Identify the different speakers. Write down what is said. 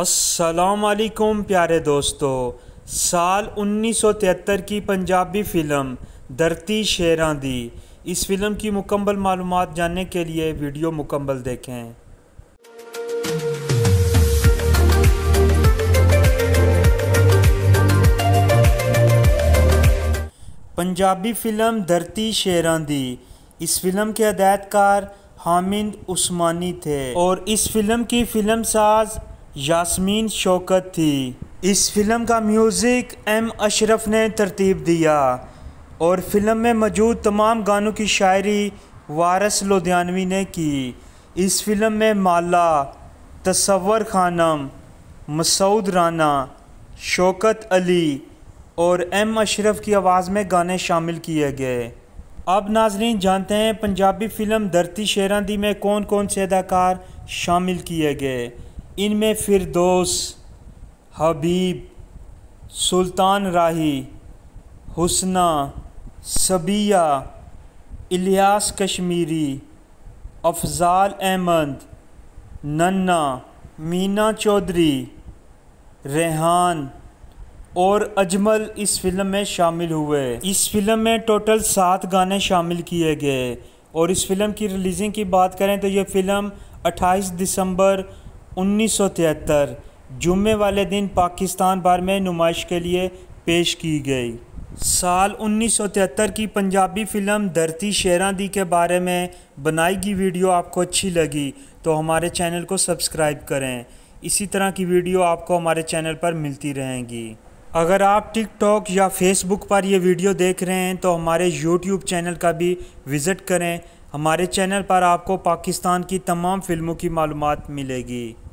Speaker 1: असलकुम प्यारे दोस्तों साल 1973 की पंजाबी फ़िल्म धरती शेरा दी इस फिल्म की मुकम्मल मालूम जानने के लिए वीडियो मुकम्मल देखें पंजाबी फ़िल्म धरती शेरा दी इस फिल्म के हदायतकार हामिद उस्मानी थे और इस फिल्म की फिल्म साज यास्मीन शौकत थी इस फिल्म का म्यूज़िक एम अशरफ ने तरतीब दिया और फिल्म में मौजूद तमाम गानों की शायरी वारस लुधियानवी ने की इस फिल्म में माला तस्वर खानम मसूद राना शौकत अली और एम अशरफ की आवाज़ में गाने शामिल किए गए अब नाजरीन जानते हैं पंजाबी फिल्म धरती शेरांदी में कौन कौन से अदाकार शामिल किए गए इनमें फिरदौस हबीब सुल्तान राही हुसना सबिया इलियास कश्मीरी अफजाल अहमद नन्ना मीना चौधरी रेहान और अजमल इस फिल्म में शामिल हुए इस फिल्म में टोटल सात गाने शामिल किए गए और इस फिल्म की रिलीजिंग की बात करें तो यह फ़िल्म 28 दिसंबर उन्नीस सौ तिहत्तर जुम्मे वाले दिन पाकिस्तान भर में नुमाइश के लिए पेश की गई साल 1973 की पंजाबी फिल्म धरती शेरा दी के बारे में बनाई गई वीडियो आपको अच्छी लगी तो हमारे चैनल को सब्सक्राइब करें इसी तरह की वीडियो आपको हमारे चैनल पर मिलती रहेंगी अगर आप टिकटॉक या फेसबुक पर यह वीडियो देख रहे हैं तो हमारे यूट्यूब चैनल का भी विज़िट करें हमारे चैनल पर आपको पाकिस्तान की तमाम फिल्मों की मालूमात मिलेगी